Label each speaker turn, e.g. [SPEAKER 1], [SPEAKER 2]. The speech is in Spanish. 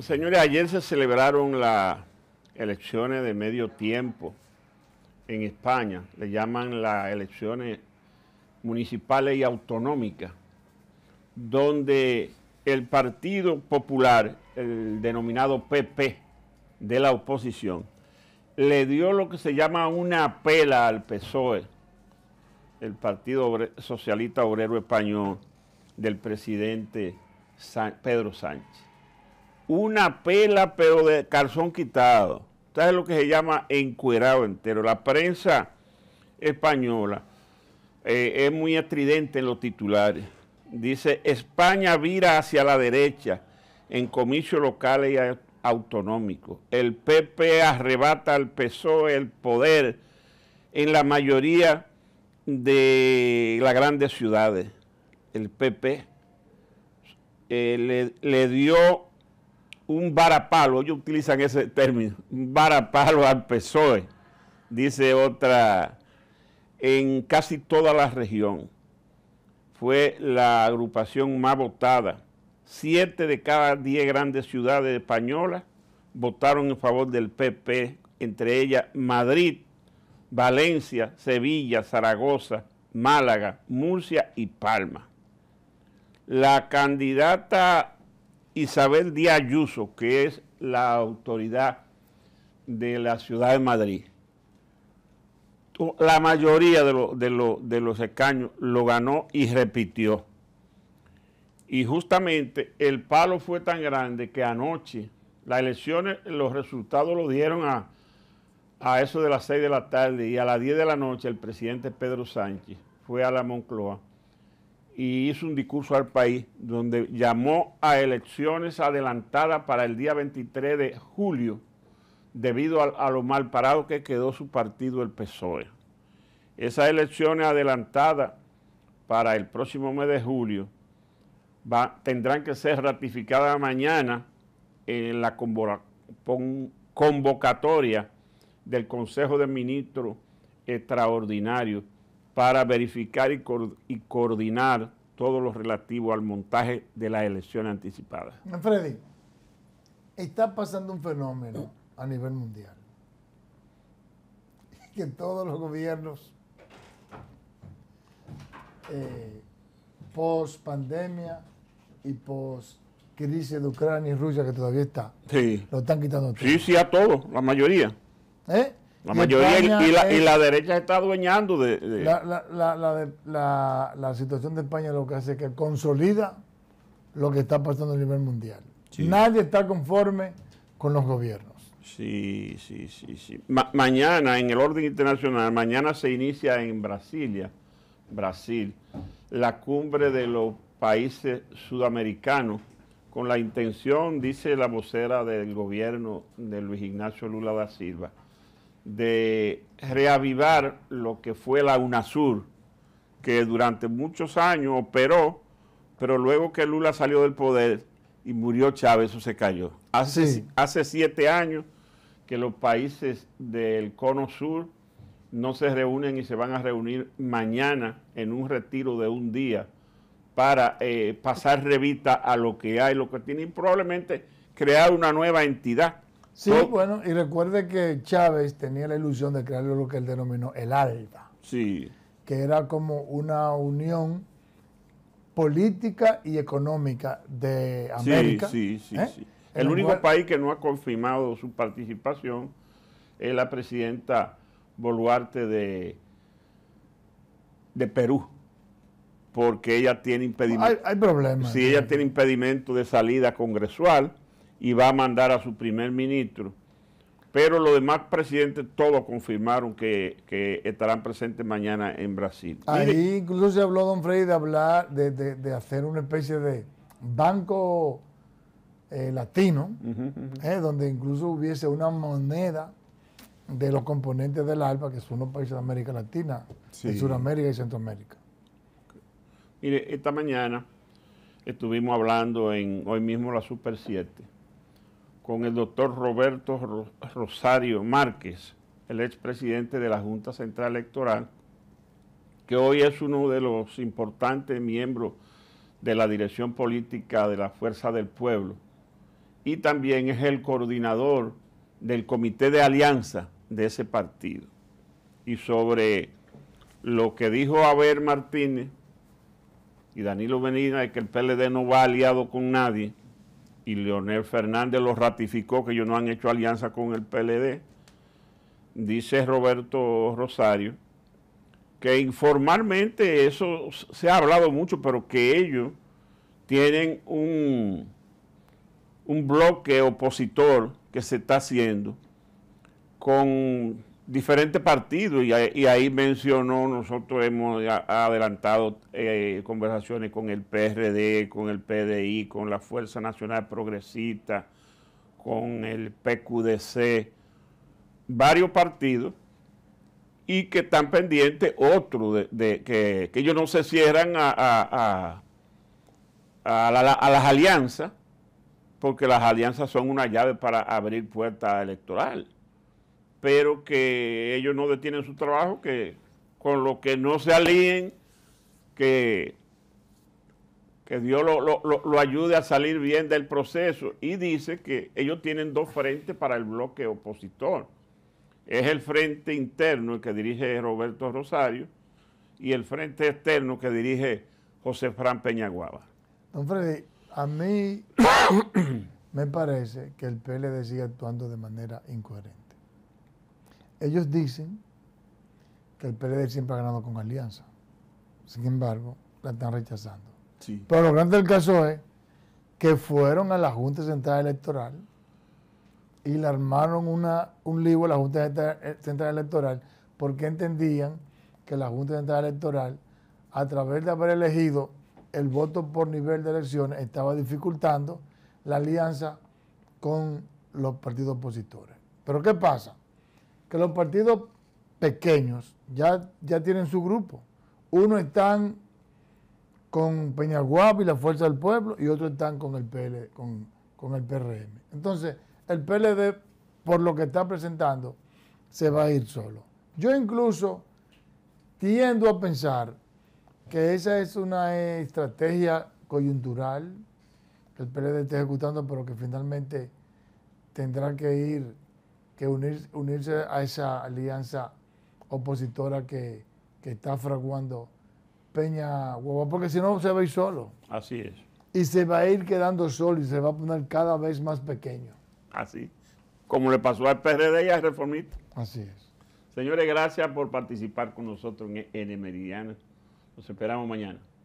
[SPEAKER 1] Señores, ayer se celebraron las elecciones de medio tiempo en España. Le llaman las elecciones municipales y autonómicas, donde el Partido Popular, el denominado PP de la oposición, le dio lo que se llama una pela al PSOE, el Partido Socialista Obrero Español del presidente Pedro Sánchez una pela pero de calzón quitado. es lo que se llama encuerado entero? La prensa española eh, es muy estridente en los titulares. Dice, España vira hacia la derecha en comicios locales y autonómicos. El PP arrebata al PSOE el poder en la mayoría de las grandes ciudades. El PP eh, le dio un varapalo, ellos utilizan ese término, un varapalo al PSOE, dice otra, en casi toda la región. Fue la agrupación más votada. Siete de cada diez grandes ciudades españolas votaron en favor del PP, entre ellas Madrid, Valencia, Sevilla, Zaragoza, Málaga, Murcia y Palma. La candidata Isabel Díaz Ayuso, que es la autoridad de la ciudad de Madrid. La mayoría de, los de, los escaños lo ganó y repitió. Y justamente el palo fue tan grande que anoche las elecciones, los resultados lo dieron a, a eso de las 6 de la tarde y a las 10 de la noche el presidente Pedro Sánchez fue a la Moncloa y hizo un discurso al país donde llamó a elecciones adelantadas para el día 23 de julio debido a, lo mal parado que quedó su partido, el PSOE. Esas elecciones adelantadas para el próximo mes de julio tendrán que ser ratificadas mañana en la convocatoria del Consejo de Ministros extraordinario para verificar y, coordinar todo lo relativo al montaje de las elecciones anticipadas.
[SPEAKER 2] Freddy, está pasando un fenómeno a nivel mundial, que todos los gobiernos eh, post pandemia y post crisis de Ucrania y Rusia que todavía está.
[SPEAKER 1] Lo están quitando. Todo. Sí, sí, a todos, la mayoría.
[SPEAKER 2] ¿Eh? y mayoría y la,
[SPEAKER 1] derecha está adueñando de...
[SPEAKER 2] La, situación de España lo que hace es que consolida lo que está pasando a nivel mundial. Nadie está conforme con los gobiernos.
[SPEAKER 1] Sí, sí, sí, sí. mañana, en el orden internacional, mañana se inicia en Brasilia, Brasil, la cumbre de los países sudamericanos con la intención, dice la vocera del gobierno de Luis Ignacio Lula da Silva, de reavivar lo que fue la UNASUR, que durante muchos años operó, pero luego que Lula salió del poder y murió Chávez, eso se cayó. Hace, hace siete años que los países del cono sur no se reúnen y se van a reunir mañana en un retiro de un día para eh, pasar revista a lo que hay, lo que tiene, probablemente crear una nueva entidad
[SPEAKER 2] Sí, oh. bueno, y recuerde que Chávez tenía la ilusión de crear lo que él denominó el ALBA. Sí. Que era como una unión política y económica de América. Sí, sí, ¿eh? sí. El, único
[SPEAKER 1] país que no ha confirmado su participación es la presidenta Boluarte de, de Perú, porque ella tiene impedimento. Hay,
[SPEAKER 2] problemas. sí,
[SPEAKER 1] ella tiene impedimento de salida congresual y va a mandar a su primer ministro. Pero los demás presidentes todos confirmaron que, estarán presentes mañana en Brasil. Ahí
[SPEAKER 2] incluso se habló, don Freddy, de hablar, de, hacer una especie de banco eh, latino, eh, donde incluso hubiese una moneda de los componentes del ALBA, que son los países de América Latina, de Sudamérica y Centroamérica.
[SPEAKER 1] Mire, esta mañana estuvimos hablando en hoy mismo la Super 7 con el doctor Roberto Rosario Márquez, el expresidente de la Junta Central Electoral, que hoy es uno de los importantes miembros de la dirección política de la Fuerza del Pueblo y también es el coordinador del comité de alianza de ese partido. Y sobre lo que dijo Abel Martínez y Danilo Benina que el PLD no va aliado con nadie, y Leonel Fernández lo ratificó, que ellos no han hecho alianza con el PLD, dice Roberto Rosario, que informalmente eso se ha hablado mucho, pero que ellos tienen un, un bloque opositor que se está haciendo con diferentes partidos y, ahí mencionó, nosotros hemos adelantado eh, conversaciones con el PRD, con el PDI, con la Fuerza Nacional Progresista, con el PQDC, varios partidos y que están pendientes otros, de, que, ellos no se cierran a, las alianzas, porque las alianzas son una llave para abrir puertas electorales pero que ellos no detienen su trabajo, que con lo que no se alíen, que, que Dios lo, lo, ayude a salir bien del proceso. Y dice que ellos tienen dos frentes para el bloque opositor. Es el frente interno el que dirige Roberto Rosario y el frente externo que dirige José Fran Peñaguaba.
[SPEAKER 2] Don Freddy, a mí me parece que el PLD sigue actuando de manera incoherente ellos dicen que el PLD siempre ha ganado con alianza. Sin embargo, la están rechazando. Sí. Pero lo grande del caso es que fueron a la Junta Central Electoral y le armaron una, un libro a la Junta Central Electoral porque entendían que la Junta Central Electoral, a través de haber elegido el voto por nivel de elecciones, estaba dificultando la alianza con los partidos opositores. Pero ¿qué pasa? que los partidos pequeños ya, ya tienen su grupo. Uno están con Peñaguap y la Fuerza del Pueblo y otro están con el, PL, con, con el PRM. Entonces, el PLD, por lo que está presentando, se va a ir solo. Yo incluso tiendo a pensar que esa es una estrategia coyuntural que el PLD está ejecutando, pero que finalmente tendrá que ir que unirse a esa alianza opositora que, está fraguando Peña huevo porque si no se va a ir solo. Así es. Y se va a ir quedando solo y se va a poner cada vez más pequeño.
[SPEAKER 1] Así, como le pasó al PRD y al reformista. Así es. Señores, gracias por participar con nosotros en, en el Nos esperamos mañana.